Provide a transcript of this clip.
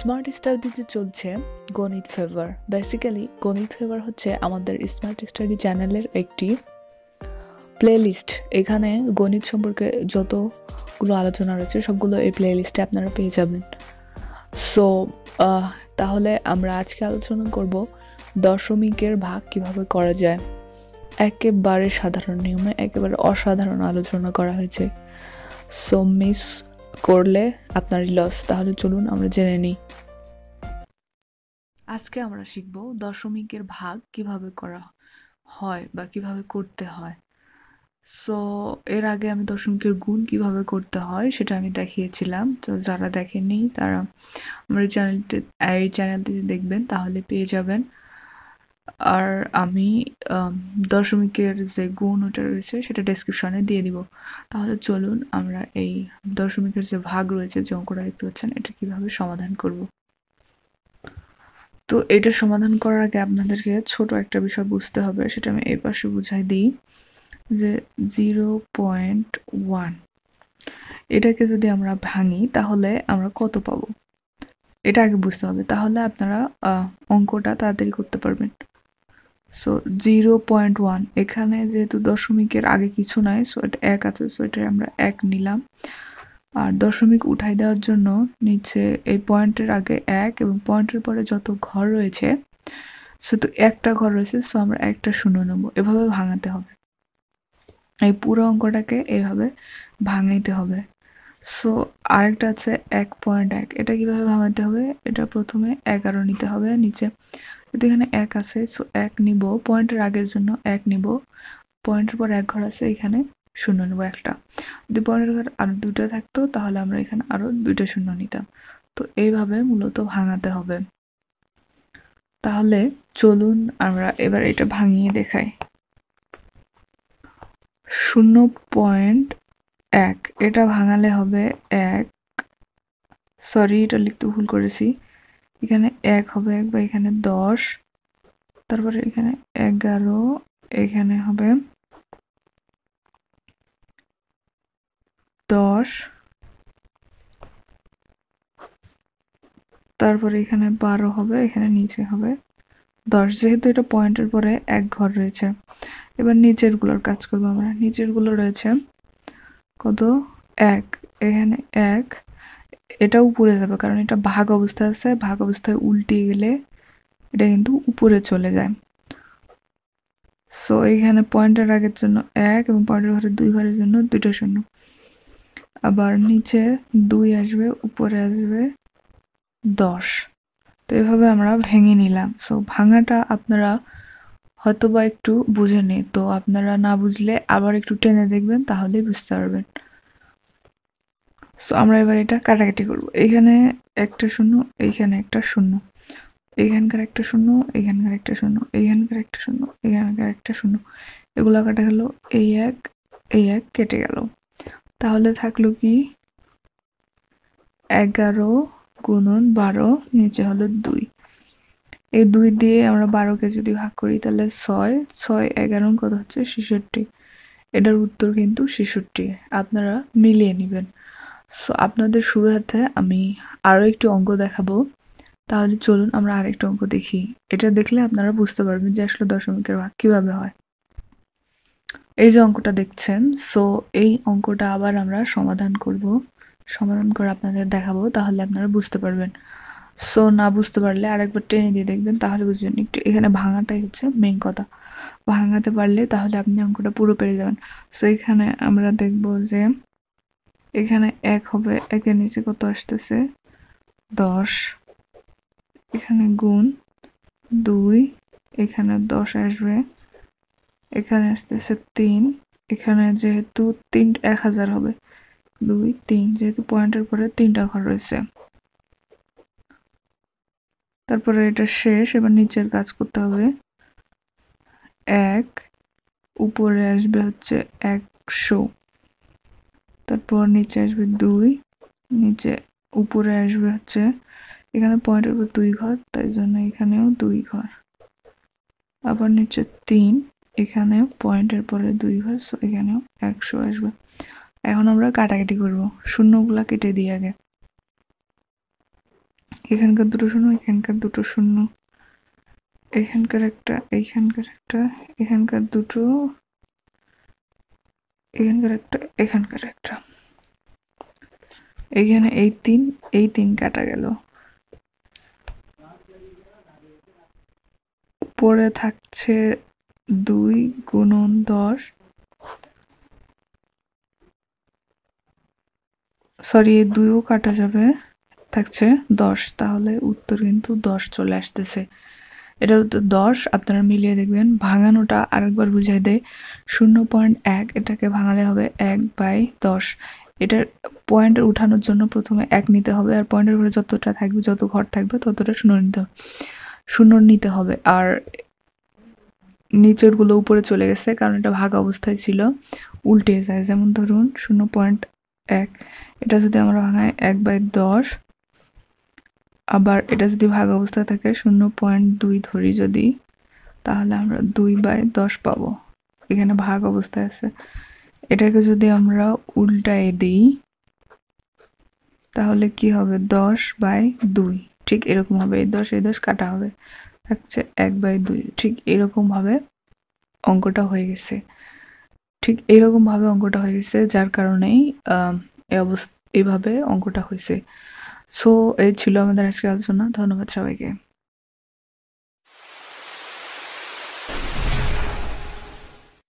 smart স্টাডিতে চলছে গণিত favour basically গণিত ফেভার হচ্ছে আমাদের স্মার্ট স্টাডি চ্যানেলের একটি প্লেলিস্ট এখানে গণিত সম্পর্কে যতগুলো আলোচনা রয়েছে সবগুলো এই প্লেলিস্টে আপনারা পেয়ে যাবেন সো তাহলে আমরা আজকে আলোচনা করব দশমিকের ভাগ কিভাবে করা যায় একেবারে সাধারণ নিয়মে একেবারে অসাধারণ আলোচনা করা হয়েছে সো মিস করলে আপনারই লস তাহলে চলুন আমরা জেনে নিই আজকে আমরা শিখব দশমিকের ভাগ কিভাবে করা হয় বা কিভাবে করতে হয় সো এর আগে আমি দশমিকের গুণ কিভাবে করতে হয় সেটা আমি দেখিয়েছিলাম তো যারা দেখেনি তারা আমার চ্যানেলটি এই চ্যানেলটি দেখবেন তাহলে পেয়ে যাবেন আর আমি দশমিকের যে গুণ ওটা রয়েছে সেটা ডেসক্রিপশনে দিয়ে দিব তাহলে চলুন আমরা এই দশমিকের যে ভাগ রয়েছে যে অঙ্কটা দেখতে পাচ্ছেন এটা কিভাবে সমাধান করব তো এটা সমাধান করার আগে আপনাদেরকে ছোট একটা বিষয় বুঝতে হবে সেটা আমি এই পাশে বুঝাই দিই যে জিরো পয়েন্ট ওয়ান এটাকে যদি আমরা ভাঙি তাহলে আমরা কত পাবো এটা আগে বুঝতে হবে তাহলে আপনারা অঙ্কটা তাড়াতাড়ি করতে পারবেন সো জিরো পয়েন্ট ওয়ান এখানে যেহেতু দশমিকের আগে কিছু নাই সো এটা এক আছে সো এটা আমরা এক নিলাম আর দশমিক উঠাই দেওয়ার জন্য নিচে এই পয়েন্টের আগে এক এবং পয়েন্টের পরে যত ঘর রয়েছে শুধু একটা ঘর রয়েছে সো আমরা একটা শূন্য নেব এভাবে ভাঙাতে হবে এই পুরো অঙ্কটাকে এইভাবে ভাঙাইতে হবে সো আরেকটা আছে এক পয়েন্ট এক এটা কীভাবে ভাঙাতে হবে এটা প্রথমে এগারো নিতে হবে নিচে এখানে এক আছে সো এক নিব পয়েন্টের আগের জন্য এক নিব পয়েন্টের পর এক ঘর আছে এখানে শূন্য নেব একটা যদি পয়েন্টের ঘর আরও দুটো থাকতো তাহলে আমরা এখানে আরও দুইটা শূন্য নিতাম তো এইভাবে মূলত ভাঙাতে হবে তাহলে চলুন আমরা এবার এটা ভাঙিয়ে দেখাই শূন্য পয়েন্ট এক এটা ভাঙালে হবে এক সরি এটা লিখতে ভুল করেছি এখানে এক হবে এক বা এখানে দশ তারপরে এখানে এগারো এখানে হবে দশ তারপরে এখানে বারো হবে এখানে নিচে হবে দশ যেহেতু এটা পয়েন্টের পরে এক ঘর রয়েছে এবার নিচেরগুলোর কাজ করবো আমরা নিচেরগুলো রয়েছে কত এক এখানে এক এটাও উপরে যাবে কারণ এটা ভাগ অবস্থা আছে ভাগ অবস্থায় উল্টে গেলে এটা কিন্তু উপরে চলে যায় সো এইখানে পয়েন্টের আগের জন্য এক এবং পয়েন্টের ঘরে দুই ঘরের জন্য দুইটা শূন্য আবার নিচে দুই আসবে উপরে আসবে দশ তো এভাবে আমরা ভেঙে নিলাম সো ভাঙাটা আপনারা হয়তোবা একটু বুঝে নেই তো আপনারা না বুঝলে আবার একটু টেনে দেখবেন তাহলেই বুঝতে পারবেন সো আমরা এবার এটা কাটাকাটি করব এখানে একটা শূন্য এইখানে একটা শূন্য এইখানকার একটা শূন্য এইখানকার একটা শূন্য এইখানকার একটা শূন্য এইখানকার একটা শূন্য এগুলো কাটা গেল এই এক এই এক কেটে গেল তাহলে থাকলো কি এগারো গুণন বারো নিচে হলো দুই এই দুই দিয়ে আমরা বারোকে যদি ভাগ করি তাহলে ছয় ছয় এগারো কত হচ্ছে ছেষট্টি এটার উত্তর কিন্তু ছেষট্টি আপনারা মিলিয়ে নেবেন সো আপনাদের সুবিধার্থে আমি আরও একটি অঙ্ক দেখাবো তাহলে চলুন আমরা আরেকটা অঙ্ক দেখি এটা দেখলে আপনারা বুঝতে পারবেন যে আসলে দশমিকের ভাগ কীভাবে হয় এই যে অঙ্কটা দেখছেন সো এই অঙ্কটা আবার আমরা সমাধান করব সমাধান করে আপনাদের দেখাবো তাহলে আপনারা বুঝতে পারবেন সো না বুঝতে পারলে আরেকবার টেনে দিয়ে দেখবেন তাহলে বুঝবেন একটু এখানে ভাঙাটাই হচ্ছে মেন কথা ভাঙাতে পারলে তাহলে আপনি অঙ্কটা পুরো পেরে যাবেন সো এখানে আমরা দেখব যে এখানে এক হবে একের নিচে কত আসতেছে দশ এখানে গুণ দুই এখানে দশ আসবে এখানে আসতেছে তিন এখানে যেহেতু তিন এক হাজার হবে দুই তিন যেহেতু পয়েন্টের পরে তিনটা ঘর রয়েছে তারপরে এটা শেষ এবার নিচের কাজ করতে হবে এক উপরে আসবে হচ্ছে একশো তারপর নিচে আসবে দুই নিচে উপরে আসবে হচ্ছে এখানে পয়েন্টের উপর দুই ঘর তাই জন্য এখানেও দুই ঘর আবার নিচে তিন এখানেও পয়েন্টের পরে দুই ঘর সো এখানেও একশো আসবে এখন আমরা কাটাকাটি করব শূন্যগুলা কেটে দিই আগে এখানকার দুটো শূন্য এখানকার দুটো শূন্য এখানকার একটা এখানকার একটা এখানকার দুটো এখানকার একটা এখানকার একটা এখানে এই তিন এই তিন কাটা গেল পরে থাকছে দুই গুণন দশ সরি এই দুইও কাটা যাবে থাকছে দশ তাহলে উত্তর কিন্তু দশ চলে আসতেছে এটা হতো দশ আপনারা মিলিয়ে দেখবেন ভাঙানোটা আরেকবার বুঝাই দেয় শূন্য পয়েন্ট এক এটাকে ভাঙালে হবে এক বাই দশ এটার পয়েন্ট উঠানোর জন্য প্রথমে এক নিতে হবে আর পয়েন্টের উপরে যতটা থাকবে যত ঘর থাকবে ততটা শূন্য নিতে হবে শূন্য নিতে হবে আর নিচেরগুলো উপরে চলে গেছে কারণ এটা ভাগ অবস্থায় ছিল উল্টে যায় যেমন ধরুন শূন্য পয়েন্ট এক এটা যদি আমরা ভাঙাই এক বাই দশ আবার এটা যদি ভাগ অবস্থায় থাকে শূন্য পয়েন্ট দুই ধরি যদি তাহলে আমরা দুই বাই দশ পাবো এখানে ভাগ অবস্থায় আছে এটাকে যদি আমরা উল্টায় দিই তাহলে কি হবে দশ বাই দুই ঠিক এরকম হবে এই দশ এই দশ কাটা হবে থাকছে এক বাই দুই ঠিক এরকমভাবে অঙ্কটা হয়ে গেছে ঠিক এরকমভাবে অঙ্কটা হয়ে গেছে যার কারণেই এই অবস্থা এইভাবে অঙ্কটা হয়েছে সো এই ছিল আমাদের আজকের আলোচনা ধন্যবাদ সবাইকে